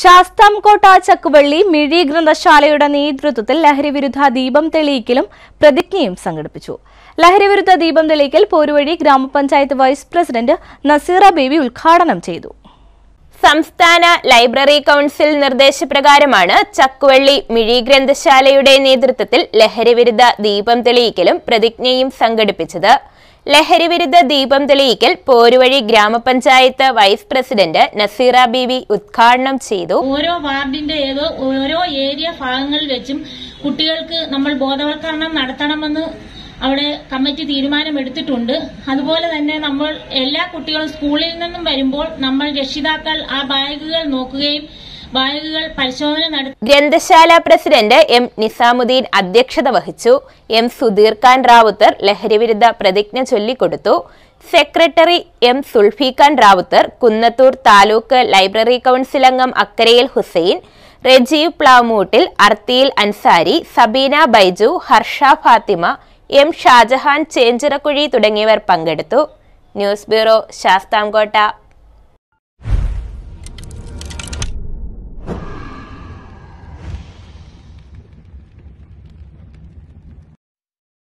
ശാസ്താംകോട്ട ചക്കുവള്ളി മിഴി ഗ്രന്ഥശാലയുടെ നേതൃത്വത്തിൽ ലഹരിവിരുദ്ധ ദീപം തെളിയിക്കലും പ്രതിജ്ഞയും സംഘടിപ്പിച്ചു ലഹരിവിരുദ്ധ ദീപം തെളിയിക്കൽ പോരുവഴി ഗ്രാമപഞ്ചായത്ത് വൈസ് പ്രസിഡന്റ് നസീറ ബേബി ഉദ്ഘാടനം ചെയ്തു സംസ്ഥാന ലൈബ്രറി കൌൺസിൽ നിർദ്ദേശപ്രകാരമാണ് ചക്കുവള്ളി മിഴി ഗ്രന്ഥശാലയുടെ നേതൃത്വത്തിൽ ലഹരിവിരുദ്ധ ദീപം തെളിയിക്കലും പ്രതിജ്ഞയും സംഘടിപ്പിച്ചത് ലഹരിവിരുദ്ധ ദീപം തെളിയിക്കൽ പോരുവഴി ഗ്രാമപഞ്ചായത്ത് വൈസ് പ്രസിഡന്റ് നസീറ ബീവി ഉദ്ഘാടനം ചെയ്തു ഓരോ വാർഡിന്റെ ഏതോ ഓരോ ഏരിയ ഭാഗങ്ങളിൽ വെച്ചും കുട്ടികൾക്ക് നമ്മൾ ബോധവൽക്കരണം നടത്തണമെന്ന് അവിടെ കമ്മിറ്റി തീരുമാനമെടുത്തിട്ടുണ്ട് അതുപോലെ തന്നെ നമ്മൾ എല്ലാ കുട്ടികളും സ്കൂളിൽ നിന്നും വരുമ്പോൾ നമ്മൾ രക്ഷിതാക്കൾ ആ ബാഗുകൾ നോക്കുകയും ബാഗുകൾ പരിശോധന നടത്തി ഗ്രന്ഥശാല പ്രസിഡന്റ് എം നിസാമുദ്ദീൻ അധ്യക്ഷത വഹിച്ചു എം സുധീർ ഖാൻ റാവുത്തർ ലഹരിവിരുദ്ധ പ്രതിജ്ഞ ചൊല്ലിക്കൊടുത്തു secretary M Sulfikhan Ravuthar Kunnathur taluk library council അംഗം അക്കരയിൽ ഹുസൈൻ റജീവ് പ്ലാമൂട്ടിൽ അർത്തിയിൽ അൻസാരി സബീന ബൈജു ഹർഷ ഫാത്തിമ എം ഷാജഹാൻ ചേഞ്ചിറക്കുഴി തുടങ്ങിയവർ പങ്കെടുത്തു ന്യൂസ് ബ്യൂറോ ശാസ്താംകോട്ട